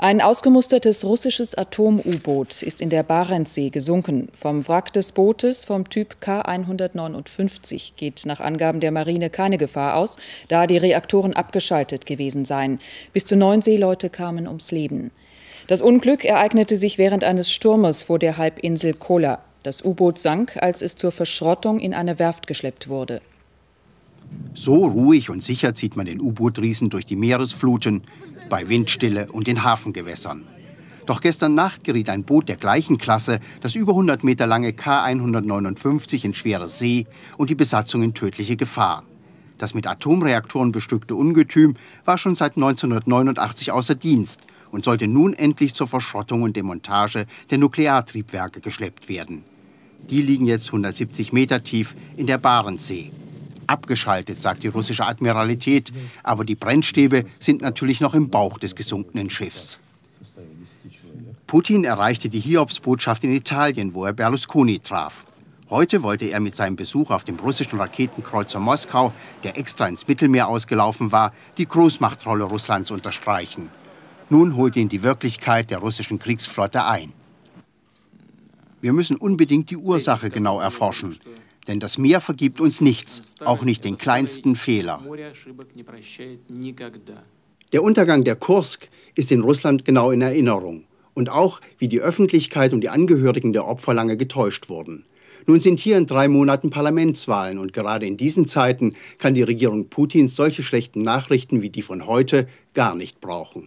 Ein ausgemustertes russisches Atom-U-Boot ist in der Barentssee gesunken. Vom Wrack des Bootes vom Typ K159 geht nach Angaben der Marine keine Gefahr aus, da die Reaktoren abgeschaltet gewesen seien. Bis zu neun Seeleute kamen ums Leben. Das Unglück ereignete sich während eines Sturmes vor der Halbinsel Kola. Das U-Boot sank, als es zur Verschrottung in eine Werft geschleppt wurde. So ruhig und sicher zieht man den U-Boot-Riesen durch die Meeresfluten, bei Windstille und den Hafengewässern. Doch gestern Nacht geriet ein Boot der gleichen Klasse, das über 100 Meter lange K159 in schwere See und die Besatzung in tödliche Gefahr. Das mit Atomreaktoren bestückte Ungetüm war schon seit 1989 außer Dienst und sollte nun endlich zur Verschrottung und Demontage der Nukleartriebwerke geschleppt werden. Die liegen jetzt 170 Meter tief in der Barentssee abgeschaltet, sagt die russische Admiralität. Aber die Brennstäbe sind natürlich noch im Bauch des gesunkenen Schiffs. Putin erreichte die Hiobsbotschaft in Italien, wo er Berlusconi traf. Heute wollte er mit seinem Besuch auf dem russischen Raketenkreuzer Moskau, der extra ins Mittelmeer ausgelaufen war, die Großmachtrolle Russlands unterstreichen. Nun holt ihn die Wirklichkeit der russischen Kriegsflotte ein. Wir müssen unbedingt die Ursache genau erforschen. Denn das Meer vergibt uns nichts, auch nicht den kleinsten Fehler. Der Untergang der Kursk ist in Russland genau in Erinnerung. Und auch, wie die Öffentlichkeit und die Angehörigen der Opfer lange getäuscht wurden. Nun sind hier in drei Monaten Parlamentswahlen und gerade in diesen Zeiten kann die Regierung Putins solche schlechten Nachrichten wie die von heute gar nicht brauchen.